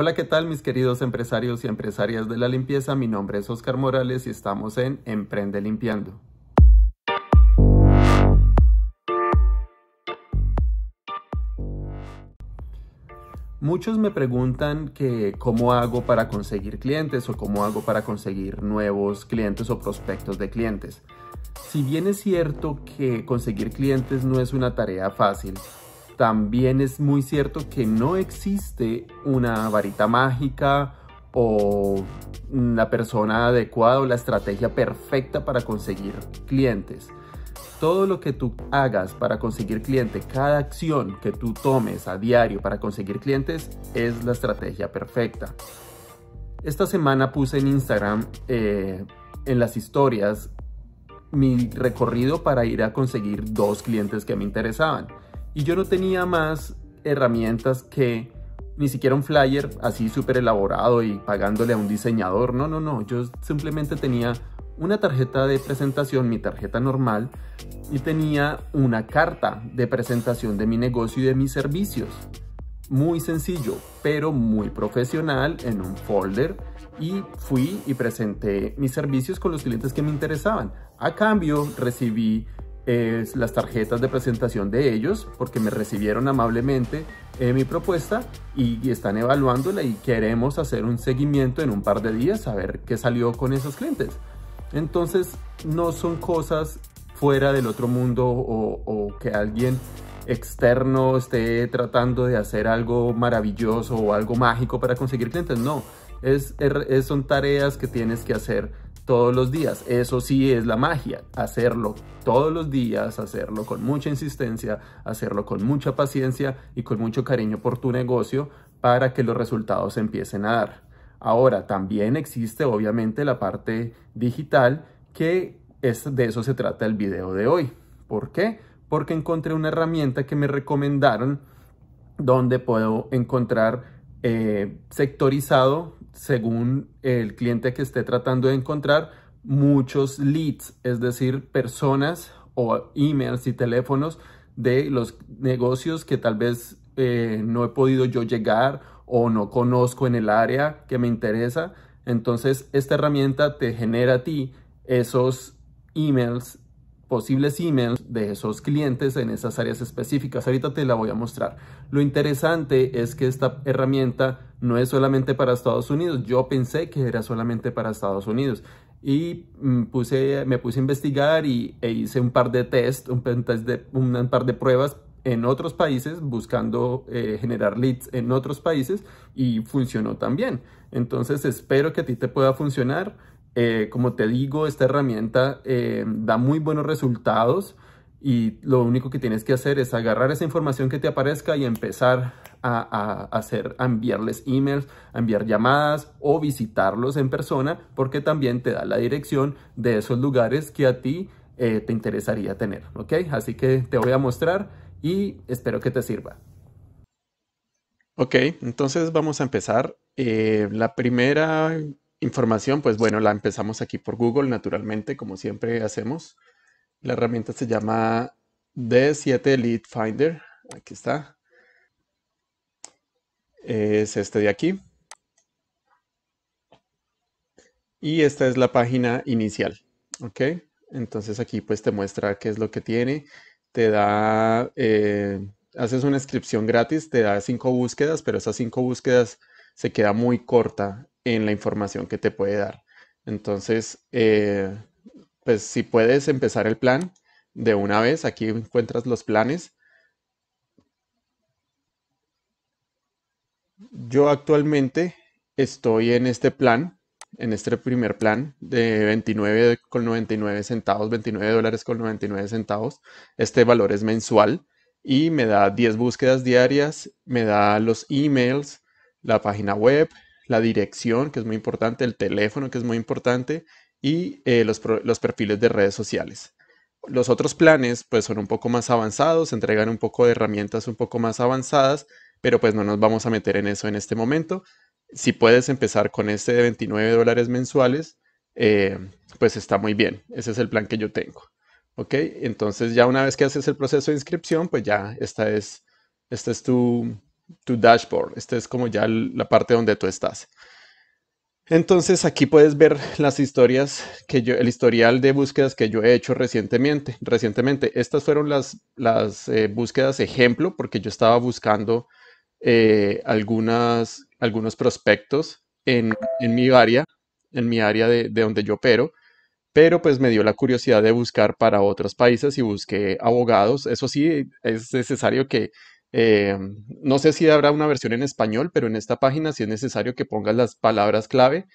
Hola, ¿qué tal mis queridos empresarios y empresarias de la limpieza? Mi nombre es Oscar Morales y estamos en Emprende Limpiando. Muchos me preguntan que cómo hago para conseguir clientes o cómo hago para conseguir nuevos clientes o prospectos de clientes. Si bien es cierto que conseguir clientes no es una tarea fácil, también es muy cierto que no existe una varita mágica o la persona adecuada o la estrategia perfecta para conseguir clientes. Todo lo que tú hagas para conseguir clientes cada acción que tú tomes a diario para conseguir clientes es la estrategia perfecta. Esta semana puse en Instagram, eh, en las historias, mi recorrido para ir a conseguir dos clientes que me interesaban. Y yo no tenía más herramientas que ni siquiera un flyer así súper elaborado y pagándole a un diseñador. No, no, no. Yo simplemente tenía una tarjeta de presentación, mi tarjeta normal, y tenía una carta de presentación de mi negocio y de mis servicios. Muy sencillo, pero muy profesional en un folder y fui y presenté mis servicios con los clientes que me interesaban. A cambio recibí las tarjetas de presentación de ellos porque me recibieron amablemente eh, mi propuesta y, están evaluándola y queremos hacer un seguimiento en un par de días a ver qué salió con esos clientes. Entonces no son cosas fuera del otro mundo o, que alguien externo esté tratando de hacer algo maravilloso o algo mágico para conseguir clientes. No, es, er, son tareas que tienes que hacer todos los días. Eso sí es la magia, hacerlo todos los días, hacerlo con mucha insistencia, hacerlo con mucha paciencia y con mucho cariño por tu negocio para que los resultados empiecen a dar. Ahora, también existe obviamente la parte digital que es, de eso se trata el video de hoy. ¿Por qué? Porque encontré una herramienta que me recomendaron donde puedo encontrar eh, sectorizado según el cliente que esté tratando de encontrar, muchos leads, es decir, personas o emails y teléfonos de los negocios que tal vez eh, no he podido yo llegar o no conozco en el área que me interesa. Entonces, esta herramienta te genera a ti esos emails, posibles emails de esos clientes en esas áreas específicas. Ahorita te la voy a mostrar. Lo interesante es que esta herramienta no es solamente para Estados Unidos. Yo pensé que era solamente para Estados Unidos. Y mm, puse, me puse a investigar y, e hice un par de test, un, par de pruebas en otros países buscando eh, generar leads en otros países y funcionó también. Entonces espero que a ti te pueda funcionar. Eh, como te digo, esta herramienta eh, da muy buenos resultados. Y lo único que tienes que hacer es agarrar esa información que te aparezca y empezar a, hacer, enviarles emails, a enviar llamadas o visitarlos en persona, porque también te da la dirección de esos lugares que a ti eh, te interesaría tener. ¿Ok? Así que te voy a mostrar y espero que te sirva. Ok, entonces vamos a empezar. Eh, la primera información, pues bueno, la empezamos aquí por Google, naturalmente, como siempre hacemos. La herramienta se llama D7 Lead Finder. Aquí está. Es este de aquí. Y esta es la página inicial. ¿Ok? Entonces aquí pues te muestra qué es lo que tiene. Te da... Eh, haces una inscripción gratis, te da cinco búsquedas, pero esas cinco búsquedas se queda muy corta en la información que te puede dar. Entonces, eh, pues si puedes empezar el plan de una vez, aquí encuentras los planes. Yo actualmente estoy en este plan, en este primer plan de 29,99 centavos, 29 dólares con 99 centavos. Este valor es mensual y me da 10 búsquedas diarias, me da los emails, la página web, la dirección, que es muy importante, el teléfono, que es muy importante, y eh, los, perfiles de redes sociales. Los otros planes pues son un poco más avanzados, entregan un poco de herramientas un poco más avanzadas, pero pues no nos vamos a meter en eso en este momento. Si puedes empezar con este de 29 dólares mensuales, eh, pues está muy bien. Ese es el plan que yo tengo. ¿Ok? Entonces ya una vez que haces el proceso de inscripción, pues ya esta es, esta es tu, tu dashboard. Esta es como ya la parte donde tú estás. Entonces aquí puedes ver las historias que yo, el historial de búsquedas que yo he hecho recientemente. Recientemente, estas fueron las, las eh, búsquedas ejemplo, porque yo estaba buscando eh, algunas, algunos prospectos en, mi área, en mi área de, de donde yo opero, pero pues me dio la curiosidad de buscar para otros países y busqué abogados. Eso sí, es necesario que eh, no sé si habrá una versión en español, pero en esta página sí es necesario que pongas las palabras clave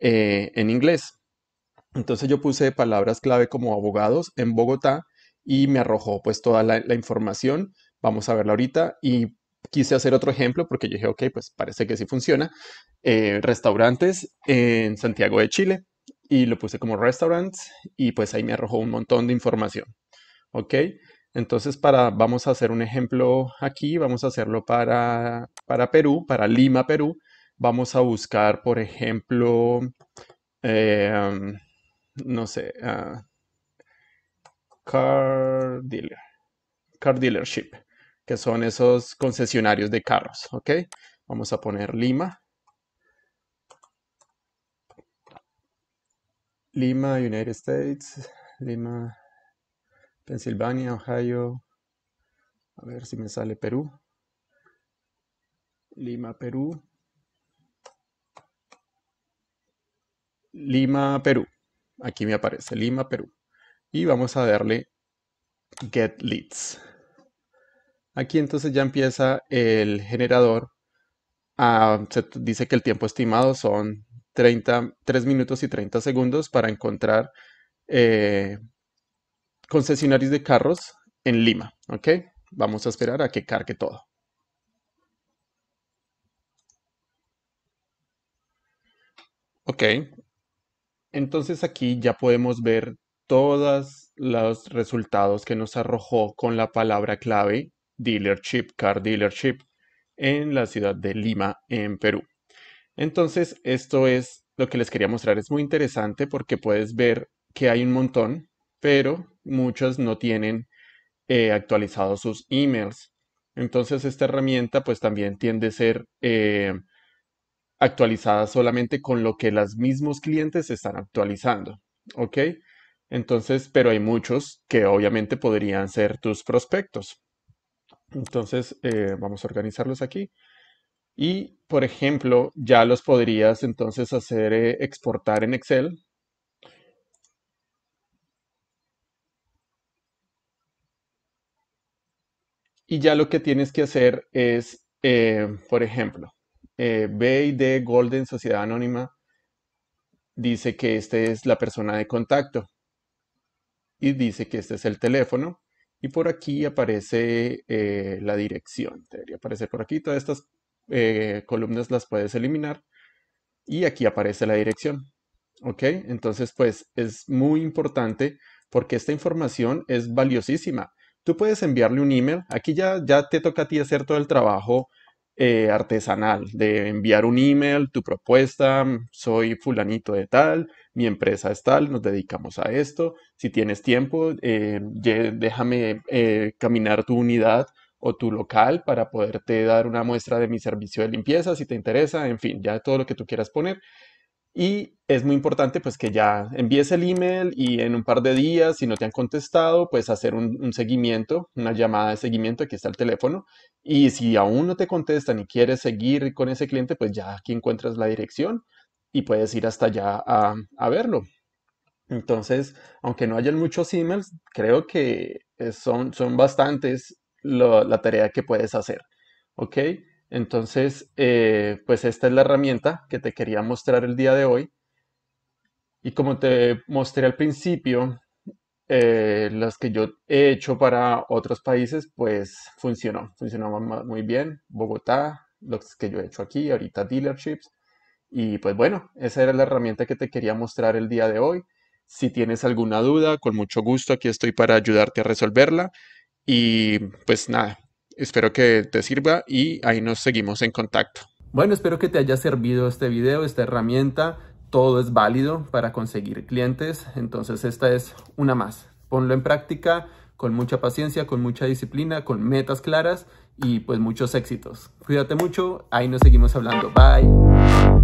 eh, en inglés. Entonces yo puse palabras clave como abogados en Bogotá y me arrojó pues toda la, información. Vamos a verla ahorita y quise hacer otro ejemplo porque yo dije, ok, pues parece que sí funciona. Eh, restaurantes en Santiago de Chile y lo puse como restaurants y pues ahí me arrojó un montón de información. Ok. Entonces, para, vamos a hacer un ejemplo aquí, vamos a hacerlo para, para Perú, para Lima, Perú. Vamos a buscar, por ejemplo, eh, no sé, ah, car dealer, car dealership, que son esos concesionarios de carros, ¿ok? Vamos a poner Lima. Lima, United States, Lima, Pensilvania, Ohio, a ver si me sale Perú, Lima, Perú, Lima, Perú, aquí me aparece Lima, Perú, y vamos a darle Get Leads. Aquí entonces ya empieza el generador. Ah, se dice que el tiempo estimado son 3 minutos y 30 segundos para encontrar eh, concesionarios de carros en Lima. ¿Ok? Vamos a esperar a que cargue todo. Ok. Entonces aquí ya podemos ver todos los resultados que nos arrojó con la palabra clave dealership, car dealership, en la ciudad de Lima, en Perú. Entonces, esto es lo que les quería mostrar. Es muy interesante porque puedes ver que hay un montón, pero muchas no tienen eh, actualizados sus emails. Entonces esta herramienta pues también tiende a ser eh, actualizada solamente con lo que los mismos clientes están actualizando, ¿ok? Entonces, pero hay muchos que obviamente podrían ser tus prospectos. Entonces, eh, vamos a organizarlos aquí. Y, por ejemplo, ya los podrías entonces hacer exportar en Excel Y ya lo que tienes que hacer es, eh, por ejemplo, eh, B Golden Sociedad Anónima dice que esta es la persona de contacto y dice que este es el teléfono y por aquí aparece eh, la dirección. Debería aparecer por aquí. Todas estas eh, columnas las puedes eliminar y aquí aparece la dirección. ¿Ok? Entonces, pues es muy importante porque esta información es valiosísima tú puedes enviarle un email. Aquí ya, ya te toca a ti hacer todo el trabajo eh, artesanal de enviar un email, tu propuesta, mm, soy fulanito de tal, mi empresa es tal, nos dedicamos a esto. Si tienes tiempo, eh, déjame eh, caminar tu unidad o tu local para poderte dar una muestra de mi servicio de limpieza, si te interesa, en fin, ya todo lo que tú quieras poner. Y es muy importante pues que ya envíes el email y en un par de días, si no te han contestado, pues hacer un, seguimiento, una llamada de seguimiento, aquí está el teléfono. Y si aún no te contestan y quieres seguir con ese cliente, pues ya aquí encuentras la dirección y puedes ir hasta allá a, verlo. Entonces, aunque no hayan muchos emails, creo que eh, son, son bastantes la tarea que puedes hacer. ¿Ok? Entonces, eh, pues esta es la herramienta que te quería mostrar el día de hoy. Y como te mostré al principio, eh, las que yo he hecho para otros países, pues funcionó, funcionó muy bien. Bogotá, los que yo he hecho aquí, ahorita dealerships. Y pues bueno, esa era la herramienta que te quería mostrar el día de hoy. Si tienes alguna duda, con mucho gusto aquí estoy para ayudarte a resolverla. Y pues nada, Espero que te sirva y ahí nos seguimos en contacto. Bueno, espero que te haya servido este video, esta herramienta. Todo es válido para conseguir clientes, entonces esta es una más. Ponlo en práctica con mucha paciencia, con mucha disciplina, con metas claras y pues muchos éxitos. Cuídate mucho, ahí nos seguimos hablando. Bye.